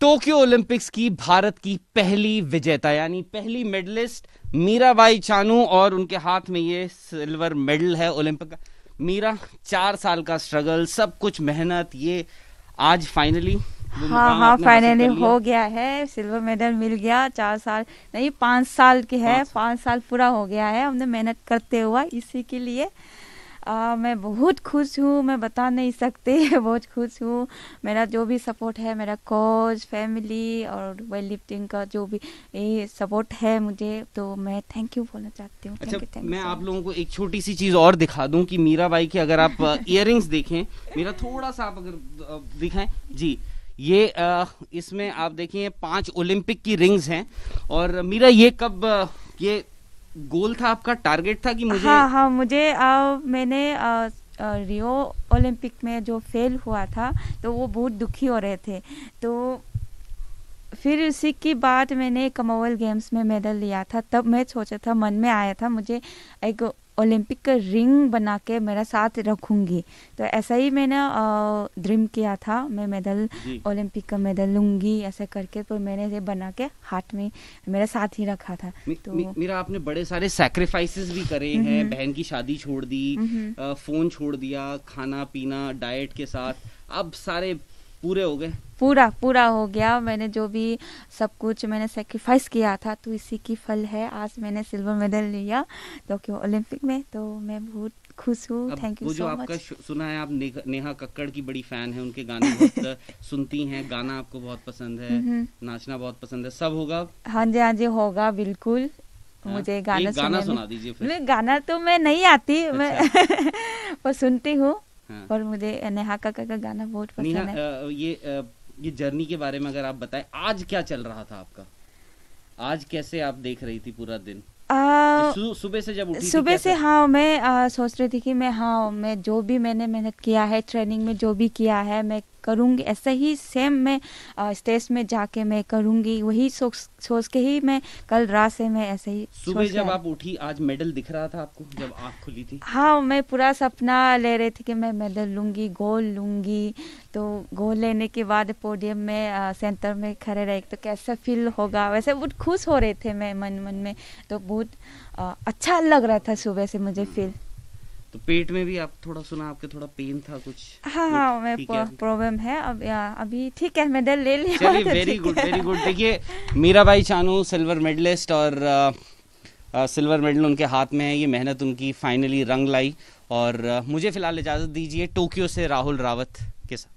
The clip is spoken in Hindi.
टोक्यो ओलंपिक्स की भारत की पहली विजेता यानी पहली मेडलिस्ट मीराबाई चानू और उनके हाथ में ये सिल्वर मेडल है ओलंपिक का मीरा चार साल का स्ट्रगल सब कुछ मेहनत ये आज फाइनली हाँ हाँ फाइनली हो गया है सिल्वर मेडल मिल गया चार साल नहीं पाँच साल की है पाँच साल पूरा हो गया है हमने मेहनत करते हुआ इसी के लिए आ, मैं बहुत खुश हूँ मैं बता नहीं सकते बहुत खुश हूँ मेरा जो भी सपोर्ट है मेरा कोच फैमिली और वेल लिफ्टिंग का जो भी ये सपोर्ट है मुझे तो मैं थैंक यू बोलना चाहती हूँ अच्छा, मैं आप लोगों को एक छोटी सी चीज़ और दिखा दूँ कि मीरा बाई की अगर आप इयर देखें मेरा थोड़ा सा आप अगर दिखाएं जी ये इसमें आप देखिए पांच ओलंपिक की रिंग्स हैं और मीरा ये कब ये गोल था आपका टारगेट था कि मुझे हाँ हाँ मुझे आ, मैंने आ, रियो ओलंपिक में जो फेल हुआ था तो वो बहुत दुखी हो रहे थे तो फिर उसी की बात मैंने कमोवल गेम्स में मेडल लिया था तब मैं सोचा था मन में आया था मुझे एक ओलंपिक का रिंग बना के मेरा साथ रखूंगी तो ऐसा ही मैंने ड्रीम किया था मैं मेडल ओलंपिक का मेडल लूंगी ऐसा करके तो मैंने ये बना के हाथ में मेरा साथ ही रखा था मी, तो मी, मेरा आपने बड़े सारे सेक्रीफाइसेस भी करे हम्म, हैं हम्म। बहन की शादी छोड़ दी हम्म, फ़ोन छोड़ दिया खाना पीना डाइट के साथ अब सारे पूरे हो गए पूरा पूरा हो गया मैंने जो भी सब कुछ मैंने सेक्रीफाइस किया था तो इसी की फल है आज मैंने सिल्वर मेडल लिया टोक्यो ओलंपिक में तो मैं बहुत खुश हूँ थैंक यू जो आपका सुना है आप नेहा कक्कड़ की बड़ी फैन है उनके गाने बहुत सुनती हैं गाना आपको बहुत पसंद है नाचना बहुत पसंद है सब होगा हाँ जी हाँ जी होगा बिल्कुल हाँ, मुझे गाना गाना सुना दीजिए गाना तो मैं नहीं आती अच्छा। मैं सुनती हूँ हाँ। और मुझे नेहा का का गाना बहुत पसंद है ये ये जर्नी के बारे में अगर आप बताएं आज क्या चल रहा था आपका आज कैसे आप देख रही थी पूरा दिन सुबह से जब उठी सुबह से हाँ मैं आ, सोच रही थी कि मैं हाँ मैं जो भी मैंने मेहनत किया है ट्रेनिंग में जो भी किया है मैं करूँगी ऐसे ही सेम मैं स्टेज में जाके मैं करूँगी वही सोच सोच के ही मैं कल रात से मैं ऐसे ही सुबह जब आप उठी आज मेडल दिख रहा था आपको जब आँख खुली थी हाँ मैं पूरा सपना ले रही थी कि मैं मेडल लूँगी गोल लूँगी तो गोल लेने के बाद पोडियम में सेंटर में खड़े रहे तो कैसा फील होगा वैसे बहुत खुश हो रहे थे मैं मन मन में तो बहुत अच्छा लग रहा था सुबह से मुझे फील हम्म। तो पेट में भी आप थोड़ा सुना आपके थोड़ा पेन था कुछ हाँ हाँ मैं प्रॉब्लम है अब या अभी ठीक है मेडल ले लिया चलिए वेरी गुड वेरी गुड देखिए Mirabai Chanu silver medalist और सिल्वर मेडल उनके हाथ में है ये मेहनत उनकी फाइनली रंग लाई और मुझे फिलहाल इजाज़त दीजिए टोक्यो से राहुल रावत के साथ